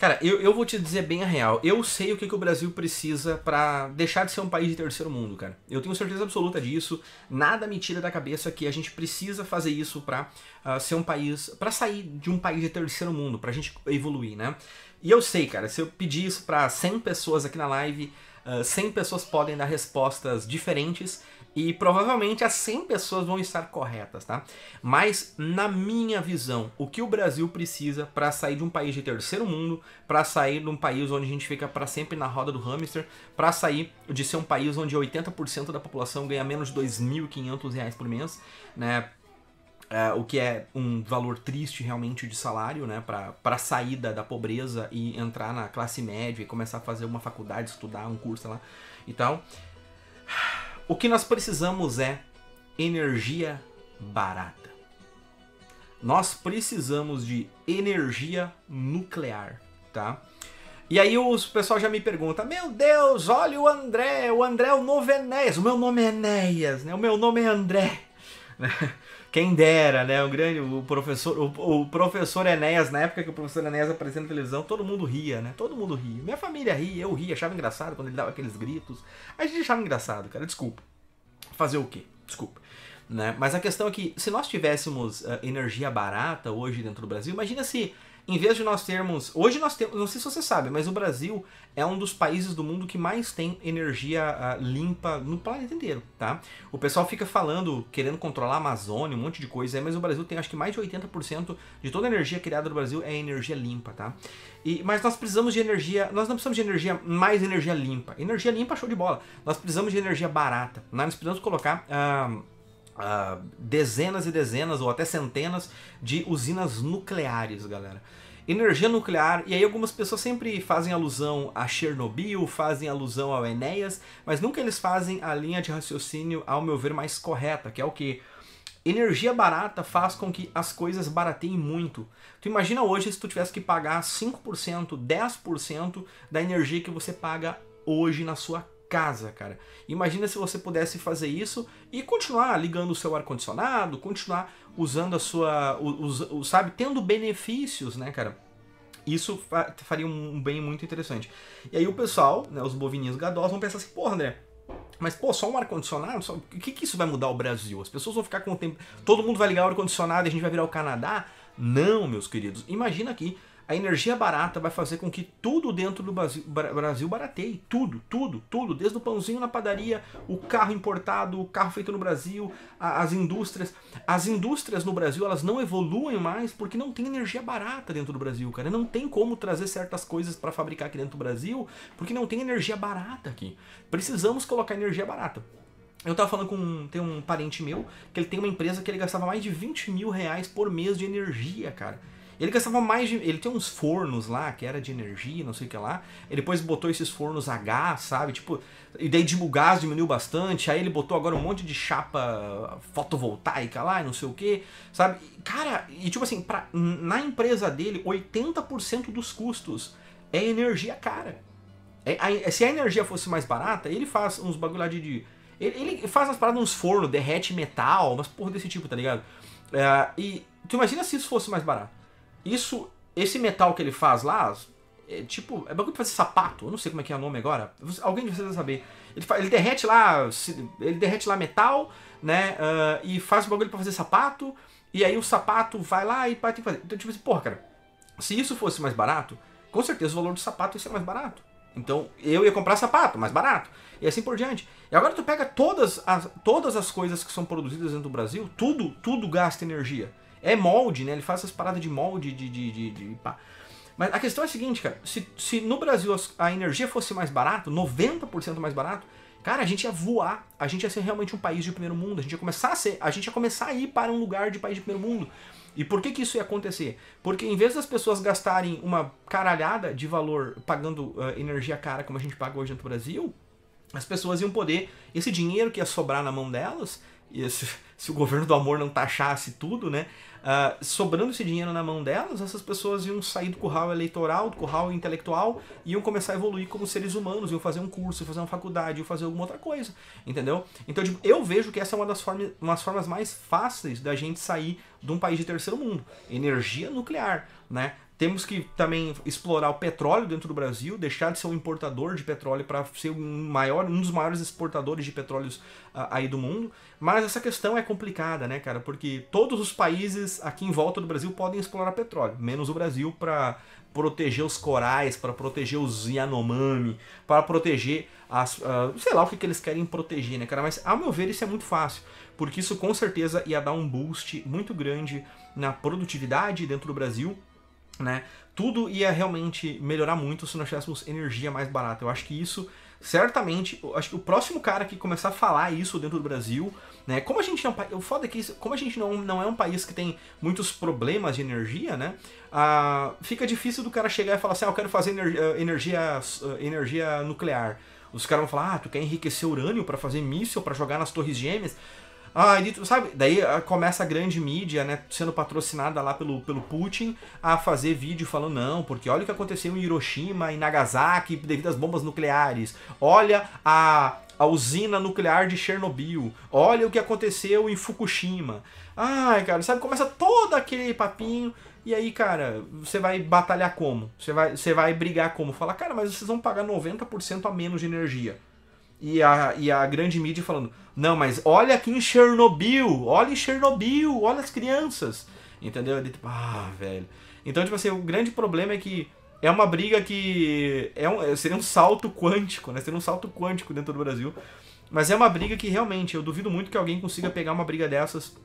Cara, eu, eu vou te dizer bem a real. Eu sei o que, que o Brasil precisa para deixar de ser um país de terceiro mundo, cara. Eu tenho certeza absoluta disso. Nada me tira da cabeça que a gente precisa fazer isso para uh, ah, ser um país, para sair de um país de terceiro mundo, pra gente evoluir, né? E eu sei, cara, se eu pedir isso para 100 pessoas aqui na live, uh, ah, 100 pessoas podem dar respostas diferentes e provavelmente as 100 pessoas vão estar corretas, tá? Mas na minha visão, o que o Brasil precisa para sair de um país de terceiro mundo, para sair de um país onde a gente fica para sempre na roda do hamster, para sair de ser um país onde 80% da população ganha menos de 2.500 reais por mês, né? É, o que é um valor triste realmente de salário, né? Para saída da pobreza e entrar na classe média e começar a fazer uma faculdade, estudar um curso sei lá e então, tal o que nós precisamos é energia barata. Nós precisamos de energia nuclear, tá? E aí o pessoal já me pergunta: Meu Deus, olha o André, o André é o novo Enéas. O meu nome é Enéas, né? O meu nome é André. Né? Quem dera, né? O grande, o professor, o, o, professor Enéas, na época que o professor Enéas aparecia na televisão, todo mundo ria, né? Todo mundo ria. Minha família ria, eu ria, achava engraçado quando ele dava aqueles gritos. A gente achava engraçado, cara, desculpa. Fazer o quê? Desculpa. Né? Mas a questão é que se nós tivéssemos uh, energia barata hoje dentro do Brasil, imagina se em vez de nós termos. Hoje nós temos. Não sei se você sabe, mas o Brasil é um dos países do mundo que mais tem energia uh, limpa no planeta inteiro, tá? O pessoal fica falando, querendo controlar a Amazônia, um monte de coisa mas o Brasil tem acho que mais de 80% de toda a energia criada no Brasil é energia limpa, tá? E, mas nós precisamos de energia. Nós não precisamos de energia mais energia limpa. Energia limpa, show de bola. Nós precisamos de energia barata. Né? Nós precisamos colocar. Uh, uh, dezenas e dezenas ou até centenas de usinas nucleares, galera. Energia nuclear, e aí algumas pessoas sempre fazem alusão a Chernobyl, fazem alusão ao Enéas, mas nunca eles fazem a linha de raciocínio, ao meu ver, mais correta, que é o que? Energia barata faz com que as coisas barateiem muito. Tu imagina hoje se tu tivesse que pagar 5%, 10% da energia que você paga hoje na sua casa, cara. Imagina se você pudesse fazer isso e continuar ligando o seu ar condicionado, continuar usando a sua, os, sabe, tendo benefícios, né, cara? Isso faria um bem muito interessante. E aí o pessoal, né, os bovininhos gadosos, vão pensar assim, porra, né mas, pô, só um ar-condicionado? Só... O que, que isso vai mudar o Brasil? As pessoas vão ficar com o tempo. Todo mundo vai ligar o ar-condicionado e a gente vai virar o Canadá? Não, meus queridos. Imagina aqui a energia barata vai fazer com que tudo dentro do Brasil barateie. Tudo, tudo, tudo. Desde o pãozinho na padaria, o carro importado, o carro feito no Brasil, as indústrias. As indústrias no Brasil, elas não evoluem mais porque não tem energia barata dentro do Brasil, cara. Não tem como trazer certas coisas para fabricar aqui dentro do Brasil porque não tem energia barata aqui. Precisamos colocar energia barata. Eu tava falando com um, tem um parente meu que ele tem uma empresa que ele gastava mais de 20 mil reais por mês de energia, cara. Ele gastava mais de. Ele tem uns fornos lá, que era de energia, não sei o que lá. Ele depois botou esses fornos a gás, sabe? Tipo. E daí de gás diminuiu bastante. Aí ele botou agora um monte de chapa fotovoltaica lá e não sei o que, sabe? Cara, e tipo assim, pra, na empresa dele, 80% dos custos é energia cara. É, a, é, se a energia fosse mais barata, ele faz uns bagulho de. de ele, ele, faz as paradas uns fornos, derrete metal, umas porra desse tipo, tá ligado? É, e tu imagina se isso fosse mais barato. Isso, esse metal que ele faz lá, é tipo, é bagulho pra fazer sapato, eu não sei como é que é o nome agora. Alguém de vocês vai saber. Ele, ele derrete lá, ele derrete lá metal, né? Uh, e faz o bagulho para fazer sapato, e aí o sapato vai lá e vai ter que fazer. Então, tipo assim, porra, cara, se isso fosse mais barato, com certeza o valor do sapato ia ser mais barato. Então eu ia comprar sapato mais barato e assim por diante. E agora tu pega todas as, todas as coisas que são produzidas dentro do Brasil, tudo tudo gasta energia. É molde, né? Ele faz essas paradas de molde, de. de, de, de pá. Mas a questão é a seguinte, cara. Se, se no Brasil a energia fosse mais barato, 90% mais barato, cara, a gente ia voar. A gente ia ser realmente um país de primeiro mundo. A gente ia começar a ser. A gente ia começar a ir para um lugar de país de primeiro mundo. E por que, que isso ia acontecer? Porque em vez das pessoas gastarem uma caralhada de valor pagando uh, energia cara como a gente paga hoje no Brasil, as pessoas iam poder, esse dinheiro que ia sobrar na mão delas, e se o governo do amor não taxasse tudo, né? Uh, sobrando esse dinheiro na mão delas, essas pessoas iam sair do curral eleitoral, do curral intelectual, iam começar a evoluir como seres humanos, iam fazer um curso, iam fazer uma faculdade, iam fazer alguma outra coisa, entendeu? Então tipo, eu vejo que essa é uma das formas, umas formas mais fáceis da gente sair de um país de terceiro mundo. Energia nuclear, né? Temos que também explorar o petróleo dentro do Brasil, deixar de ser um importador de petróleo para ser um, maior, um dos maiores exportadores de petróleos uh, aí do mundo. Mas essa questão é complicada, né, cara? Porque todos os países aqui em volta do Brasil podem explorar petróleo, menos o Brasil para proteger os corais, para proteger os Yanomami, para proteger as, uh, sei lá o que, que eles querem proteger, né, cara? Mas, ao meu ver, isso é muito fácil, porque isso com certeza ia dar um boost muito grande na produtividade dentro do Brasil né? Tudo ia realmente melhorar muito se nós tivéssemos energia mais barata. Eu acho que isso certamente, acho que o próximo cara que começar a falar isso dentro do Brasil, né? Como a gente é um país. O foda é que isso, como a gente não, não é um país que tem muitos problemas de energia, né? Ah, fica difícil do cara chegar e falar assim, ah, eu quero fazer eh, energia, energia, eh, energia nuclear. Os caras vão falar, ah, tu quer enriquecer urânio para fazer míssil, para jogar nas torres gêmeas. Ah, ele, sabe? Daí ah, começa a grande mídia, né, sendo patrocinada lá pelo, pelo Putin, a fazer vídeo falando, não, porque olha o que aconteceu em Hiroshima e Nagasaki devido às bombas nucleares. Olha a, a usina nuclear de Chernobyl. Olha o que aconteceu em Fukushima. Ai, cara, sabe? Começa todo aquele papinho. E aí, cara, você vai batalhar como? Você vai, você vai brigar como? Falar, cara, mas vocês vão pagar 90% a menos de energia e a, e a grande mídia falando: não, mas olha aqui em Chernobyl, olha em Chernobyl, olha as crianças. Entendeu? Ele, tipo, ah, velho. Então, tipo assim, o grande problema é que é uma briga que é um, é, seria um salto quântico, né? Seria um salto quântico dentro do Brasil. Mas é uma briga que realmente, eu duvido muito que alguém consiga pegar uma briga dessas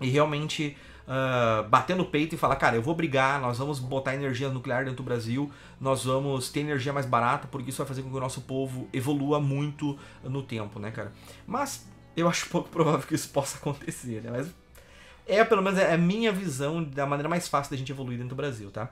e realmente uh, bater no peito e falar, cara, eu vou brigar, nós vamos botar energia nuclear dentro do Brasil, nós vamos ter energia mais barata, porque isso vai fazer com que o nosso povo evolua muito no tempo, né, cara? Mas eu acho pouco provável que isso possa acontecer, né? Mas é, pelo menos, é a minha visão da maneira mais fácil da gente evoluir dentro do Brasil, tá?